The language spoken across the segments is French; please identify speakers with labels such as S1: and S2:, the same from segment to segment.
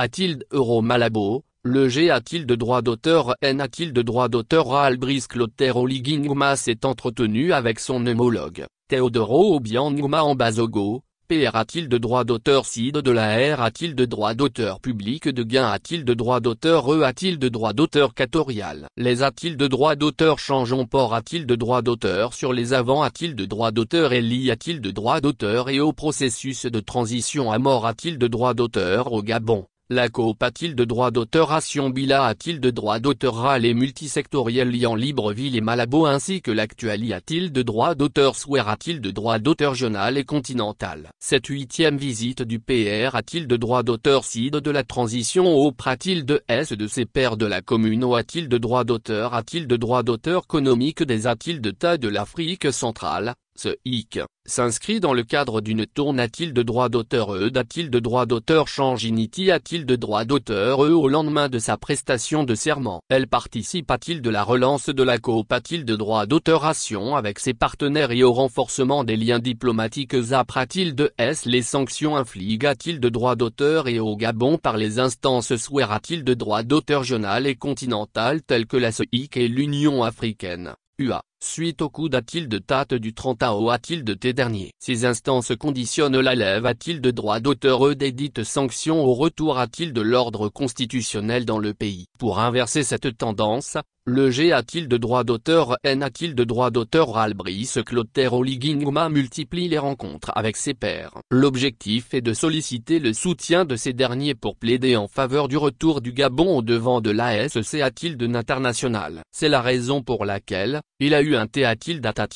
S1: A-t-il euro malabo, le G a-t-il de droit d'auteur N a-t-il de droit d'auteur Albris Clotero Liginguma s'est entretenu avec son homologue, Théodoro Obianguma en Basogo, PR a-t-il de droit d'auteur Side de la R a-t-il de droit d'auteur public de gain a-t-il de droit d'auteur E a-t-il de droit d'auteur catorial Les a-t-il de droit d'auteur Changeons port a-t-il de droit d'auteur sur les avant a-t-il de droit d'auteur et li a-t-il de droit d'auteur et au processus de transition à mort a-t-il de droit d'auteur au Gabon la COP a-t-il de droit d'auteur à Bila a-t-il de droit d'auteur à les multisectoriels liant Libreville et Malabo ainsi que y a-t-il de droit d'auteur Swear a-t-il de droit d'auteur Journal et Continental Cette huitième visite du PR a-t-il de droit d'auteur CID de la transition au a-t-il de S de ses pairs de la commune ou a-t-il de droit d'auteur a-t-il de droit d'auteur économique des a-t-il de tas de l'Afrique centrale ce hic s'inscrit dans le cadre d'une tourne il de droit d'auteur E de droit d'auteur change initi il de droit d'auteur E au lendemain de sa prestation de serment. Elle participe il de la relance de la a à-t-il de droit d'auteuration avec ses partenaires et au renforcement des liens diplomatiques à-t-il de S les sanctions à-t-il de droit d'auteur et au Gabon par les instances à-t-il de droit d'auteur journal et continental tels que la CEIC et l'Union africaine. UA suite au coup de Tate du 30 au a T dernier. Ces instances conditionnent la lève de droit d'auteur d'édite sanctions au retour a-t-il de l'ordre constitutionnel dans le pays. Pour inverser cette tendance, le G a-t-il de droit d'auteur N a-t-il de droit d'auteur Albrice Clotaire Oligingma multiplie les rencontres avec ses pairs. L'objectif est de solliciter le soutien de ces derniers pour plaider en faveur du retour du Gabon au devant de l'ASC de International. C'est la raison pour laquelle, il a eu un T date? a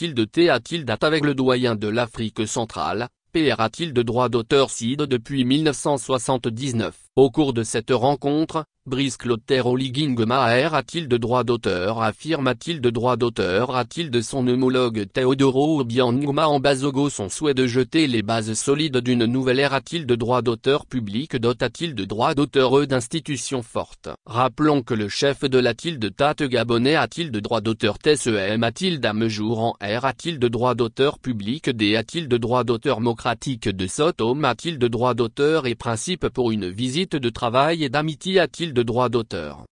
S1: T date avec le doyen de l'Afrique centrale, PR a-t-il de droit d'auteur CID depuis 1979. Au cours de cette rencontre, Brice Clotaire Oligingue air a-t-il de droit d'auteur affirme-t-il de droit d'auteur a-t-il de son homologue ou Obiangma en basogo son souhait de jeter les bases solides d'une nouvelle ère a-t-il de droit d'auteur public a t il de droit d'auteur e d'institutions fortes Rappelons que le chef de la tilde Tate Gabonais a-t-il de droit d'auteur TSEM a-t-il jour en R a-t-il de droit d'auteur public D a-t-il de droit d'auteur Mocratique de Sotom a-t-il de droit d'auteur et principe pour une visite de travail et d'amitié a-t-il de droit d'auteur